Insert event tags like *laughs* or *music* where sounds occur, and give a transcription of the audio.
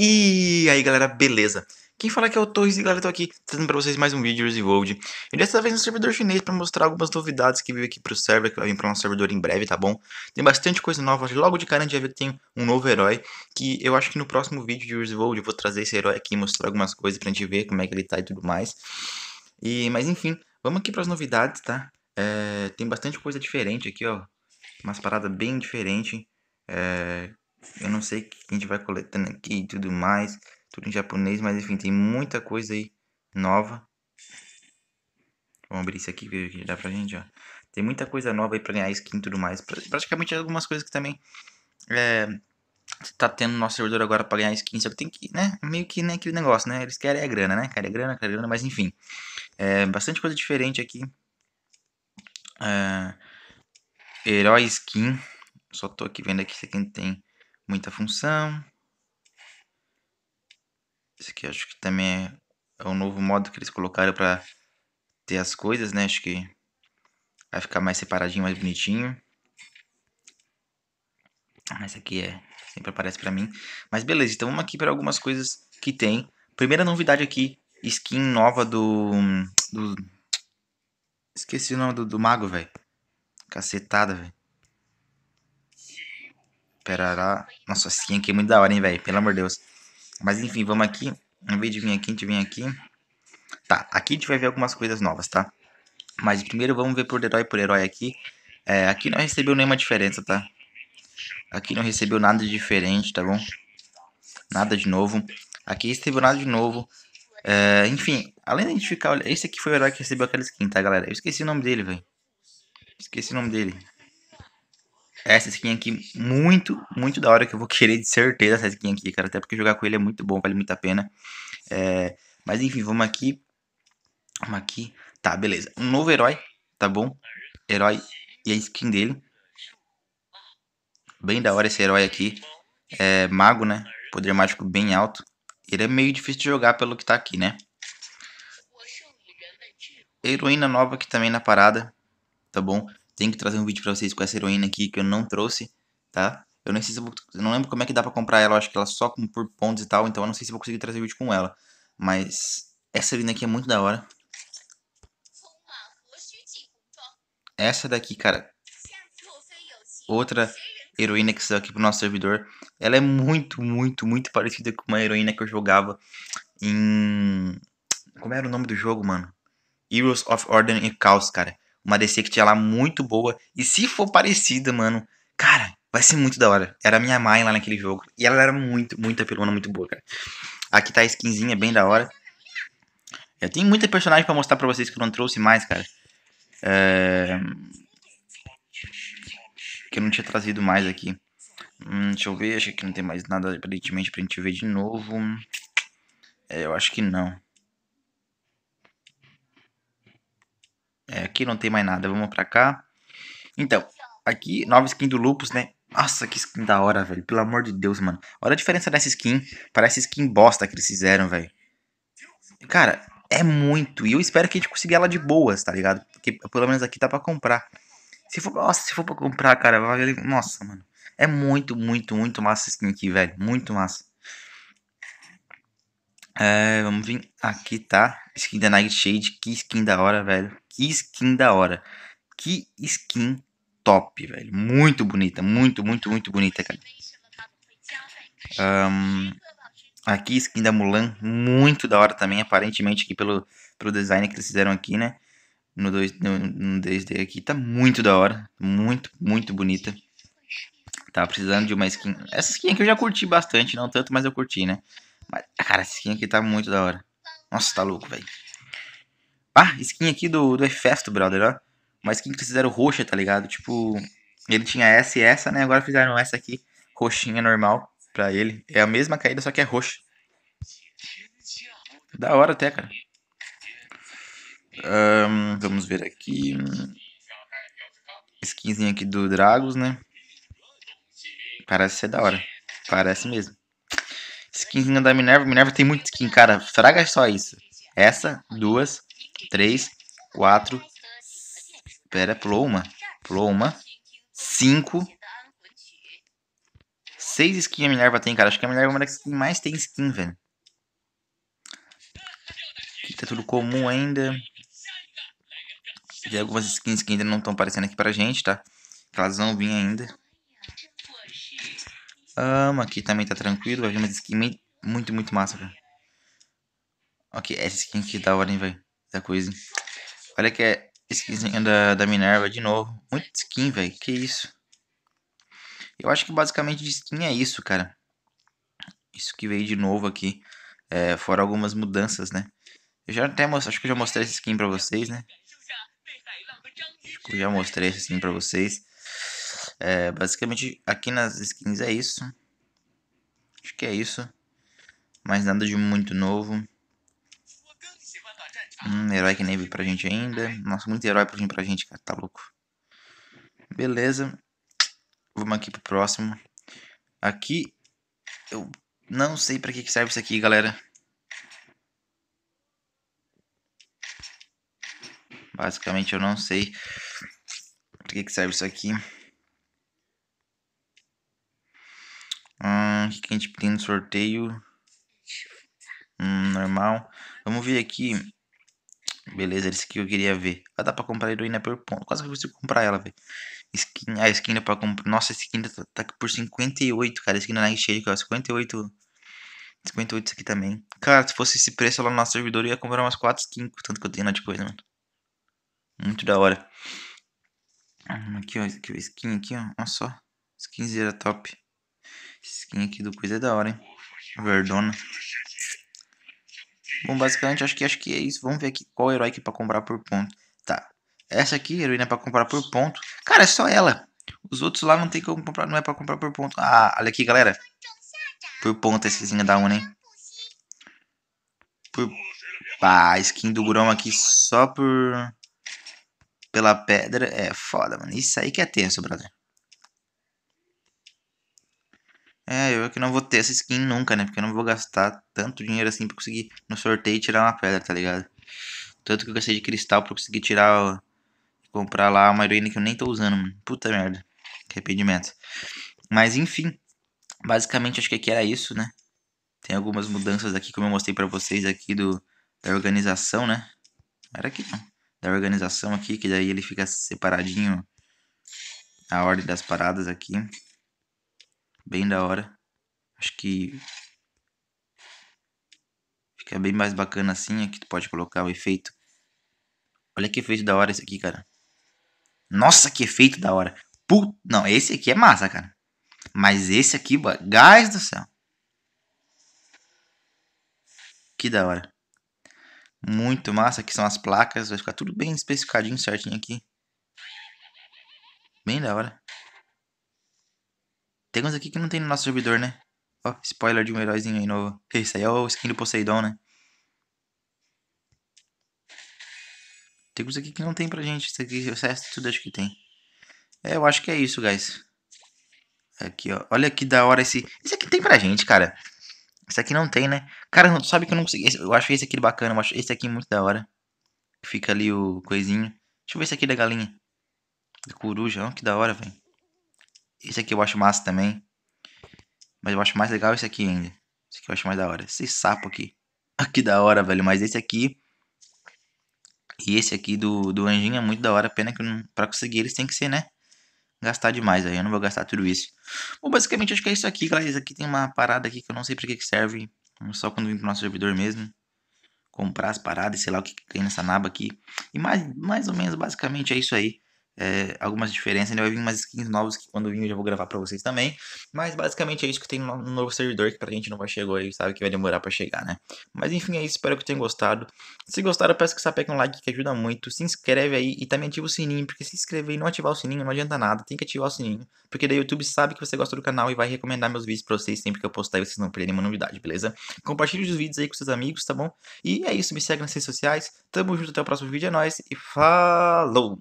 E aí galera, beleza? Quem fala aqui é o Torres e galera, tô aqui trazendo pra vocês mais um vídeo de Resolved. E dessa vez no servidor chinês pra mostrar algumas novidades que veio aqui pro server, que vai vir pro nosso servidor em breve, tá bom? Tem bastante coisa nova, logo de cara a gente vai ver que tem um novo herói, que eu acho que no próximo vídeo de Resolved eu vou trazer esse herói aqui, mostrar algumas coisas pra gente ver como é que ele tá e tudo mais. E, mas enfim, vamos aqui pras novidades, tá? É, tem bastante coisa diferente aqui, ó. Umas paradas bem diferentes. É, eu não sei o que a gente vai coletando aqui e tudo mais. Tudo em japonês, mas enfim, tem muita coisa aí nova. Vamos abrir isso aqui, ver o que dá pra gente, ó. Tem muita coisa nova aí pra ganhar skin e tudo mais. Praticamente algumas coisas que também é, tá tendo nosso servidor agora pra ganhar skin. Só que tem que, né, meio que né, aquele negócio, né. Eles querem a grana, né, querem a grana, querem a grana, mas enfim. É, bastante coisa diferente aqui. É, herói skin. Só tô aqui vendo aqui se quem tem muita função. Isso aqui acho que também é, é, um novo modo que eles colocaram para ter as coisas, né? Acho que vai ficar mais separadinho, mais bonitinho. Ah, Essa aqui é sempre aparece para mim. Mas beleza, então vamos aqui para algumas coisas que tem. Primeira novidade aqui, skin nova do... do... Esqueci o nome do, do mago, velho. Cacetada, velho esperará. Nossa, skin aqui é muito da hora, hein, velho. Pelo amor de Deus. Mas enfim, vamos aqui. Em vez de vir aqui, a gente vem aqui. Tá, aqui a gente vai ver algumas coisas novas, tá? Mas primeiro vamos ver por herói por herói aqui. É, aqui não recebeu nenhuma diferença, tá? Aqui não recebeu nada de diferente, tá bom? Nada de novo. Aqui recebeu nada de novo. É, enfim, além de ficar olha, esse aqui foi o herói que recebeu aquela skin, tá, galera? Eu esqueci o nome dele, velho. Esqueci o nome dele. Essa skin aqui, muito, muito da hora que eu vou querer de certeza essa skin aqui, cara. Até porque jogar com ele é muito bom, vale muito a pena. É... Mas enfim, vamos aqui. Vamos aqui. Tá, beleza. Um novo herói, tá bom? Herói e a skin dele. Bem da hora esse herói aqui. É mago, né? Poder mágico bem alto. Ele é meio difícil de jogar pelo que tá aqui, né? Heroína nova aqui também na parada, tá bom? Tenho que trazer um vídeo pra vocês com essa heroína aqui que eu não trouxe, tá? Eu nem sei se eu, vou, eu não lembro como é que dá pra comprar ela, eu acho que ela só com, por pontos e tal, então eu não sei se eu vou conseguir trazer vídeo com ela. Mas essa heroína aqui é muito da hora. Essa daqui, cara. Outra heroína que saiu aqui pro nosso servidor. Ela é muito, muito, muito parecida com uma heroína que eu jogava em... Como era o nome do jogo, mano? Heroes of Order and Chaos, cara. Uma DC que tinha lá muito boa. E se for parecida, mano, cara, vai ser muito da hora. Era a minha mãe lá naquele jogo. E ela era muito, muito apelona, muito boa, cara. Aqui tá a skinzinha bem da hora. Eu tenho muita personagem pra mostrar pra vocês que eu não trouxe mais, cara. É... Que eu não tinha trazido mais aqui. Hum, deixa eu ver, acho que não tem mais nada aparentemente pra gente ver de novo. É, eu acho que não. É, aqui não tem mais nada, vamos pra cá. Então, aqui, nova skin do Lupus, né? Nossa, que skin da hora, velho. Pelo amor de Deus, mano. Olha a diferença dessa skin. Parece skin bosta que eles fizeram, velho. Cara, é muito. E eu espero que a gente consiga ela de boas, tá ligado? Porque pelo menos aqui tá pra comprar. Se for, nossa, se for pra comprar, cara, vai... Nossa, mano. É muito, muito, muito massa essa skin aqui, velho. Muito massa. É, vamos vir aqui, tá? Skin da Nightshade, que skin da hora, velho. Que skin da hora. Que skin top, velho. Muito bonita, muito, muito, muito bonita, cara. Um, aqui, skin da Mulan, muito da hora também, aparentemente, aqui pelo, pelo design que eles fizeram aqui, né? No, 2, no, no 3D aqui, tá muito da hora. Muito, muito bonita. Tava precisando de uma skin. Essa skin aqui eu já curti bastante, não tanto, mas eu curti, né? Mas, cara, essa skin aqui tá muito da hora. Nossa, tá louco, velho. Ah, skin aqui do, do Hefesto, brother, ó. Uma skin que fizeram roxa, tá ligado? Tipo, ele tinha essa e essa, né? Agora fizeram essa aqui, roxinha normal pra ele. É a mesma caída, só que é roxa. Da hora até, cara. Um, vamos ver aqui. Skinzinha aqui do Dragos, né? Parece ser da hora. Parece mesmo skinzinha da Minerva. Minerva tem muito skin, cara. Fraga só isso. Essa, duas, três, quatro. espera, pulou uma. Pulou uma. Cinco. Seis skins a Minerva tem, cara. Acho que a Minerva é uma das que mais tem skin, velho. Aqui tá tudo comum ainda. Tem algumas skins que ainda não estão aparecendo aqui pra gente, tá? elas não vêm ainda. Um, aqui também tá tranquilo. Vai vir uma skin muito, muito massa, cara. Ok, essa skin que é da hora, hein, velho. Da coisa, Olha que é skinzinha da, da Minerva de novo. Muito skin, velho. Que isso. Eu acho que basicamente de skin é isso, cara. Isso que veio de novo aqui. É, fora algumas mudanças, né? Eu já até mostrei, acho que eu já mostrei essa skin pra vocês, né? Acho que eu já mostrei essa skin pra vocês. É, basicamente, aqui nas skins é isso. Acho que é isso. Mas nada de muito novo. Um herói que nem veio pra gente ainda. Nossa, muito herói pra vir pra gente, cara. Tá louco. Beleza. Vamos aqui pro próximo. Aqui. Eu não sei pra que serve isso aqui, galera. Basicamente eu não sei pra que serve isso aqui. Hum, o que, a gente tem no sorteio? Hum, normal. Vamos ver aqui. Beleza, esse aqui eu queria ver. Ah, dá pra comprar heroína por ponto. Quase que eu consigo comprar ela, velho. Skin, ah, a skin dá pra comprar. Nossa, a skin tá, tá por 58, cara. A skin da Nightshade, cara. 58. 58 isso aqui também. Cara, se fosse esse preço lá no nosso servidor, eu ia comprar umas 4 skins. Tanto que eu tenho lá de coisa, né, mano. Muito da hora. Hum, aqui, ó. Aqui, skin aqui, ó. Olha só. zero top. Skin aqui do coisa é da hora, hein? Verdona. Bom, basicamente acho que acho que é isso. Vamos ver aqui qual herói que é para comprar por ponto. Tá. Essa aqui, heroína é para comprar por ponto. Cara, é só ela. Os outros lá não tem como comprar, não é para comprar por ponto. Ah, olha aqui, galera. Por ponto essezinha da Una, hein? Por ah, skin do Grom aqui só por pela pedra é foda, mano. Isso aí que é tenso, brother. É, eu que não vou ter essa skin nunca, né? Porque eu não vou gastar tanto dinheiro assim pra conseguir no sorteio tirar uma pedra, tá ligado? Tanto que eu gastei de cristal pra conseguir tirar. comprar lá uma heroína que eu nem tô usando, mano. Puta merda. Que arrependimento. Mas enfim. Basicamente acho que aqui era isso, né? Tem algumas mudanças aqui como eu mostrei pra vocês aqui do, da organização, né? Era aqui não. Da organização aqui, que daí ele fica separadinho a ordem das paradas aqui bem da hora. Acho que fica bem mais bacana assim. Aqui é tu pode colocar o efeito. Olha que efeito da hora esse aqui, cara. Nossa, que efeito da hora. Put... Não, esse aqui é massa, cara. Mas esse aqui, gás do céu. Que da hora. Muito massa. Aqui são as placas. Vai ficar tudo bem especificadinho, certinho aqui. Bem da hora. Tem uns aqui que não tem no nosso servidor, né? Ó, spoiler de um heróizinho aí novo. Isso aí é o skin do Poseidon, né? Tem uns aqui que não tem pra gente. Isso aqui, o resto tudo acho que tem. É, eu acho que é isso, guys. Aqui, ó. Olha que da hora esse... Esse aqui tem pra gente, cara. Esse aqui não tem, né? Cara, não, sabe que eu não consegui... Eu acho esse aqui bacana. Eu acho esse aqui muito da hora. Fica ali o coisinho. Deixa eu ver esse aqui da galinha. Da coruja. Olha que da hora, velho. Esse aqui eu acho massa também. Mas eu acho mais legal esse aqui ainda. Esse aqui eu acho mais da hora. Esse sapo aqui. *laughs* Que da hora, velho. Mas esse aqui... E esse aqui do, do anjinho é muito da hora. Pena que não, pra conseguir eles tem que ser, né? Gastar demais, aí Eu não vou gastar tudo isso. Bom, basicamente acho que é isso aqui, galera. Isso aqui tem uma parada aqui que eu não sei pra que, que serve. Só quando vim pro nosso servidor mesmo. Comprar as paradas, sei lá o que, que tem nessa naba aqui. E mais, mais ou menos, basicamente, é isso aí é, algumas diferenças, ainda vai vir umas skins novas que quando vir eu já vou gravar para vocês também. Mas basicamente é isso que tem no novo servidor que pra gente não vai chegar aí, sabe que vai demorar para chegar, né? Mas enfim, é isso, espero que tenham gostado. Se gostaram, peço que sapequem é um like que ajuda muito. Se inscreve aí e também ativa o sininho, porque se inscrever e não ativar o sininho não adianta nada, tem que ativar o sininho, porque daí o YouTube sabe que você gosta do canal e vai recomendar meus vídeos para vocês sempre que eu postar e vocês não perderem nenhuma novidade, beleza? Compartilhe os vídeos aí com seus amigos, tá bom? E é isso, me segue nas redes sociais. Tamo junto, até o próximo vídeo, é nóis e falou!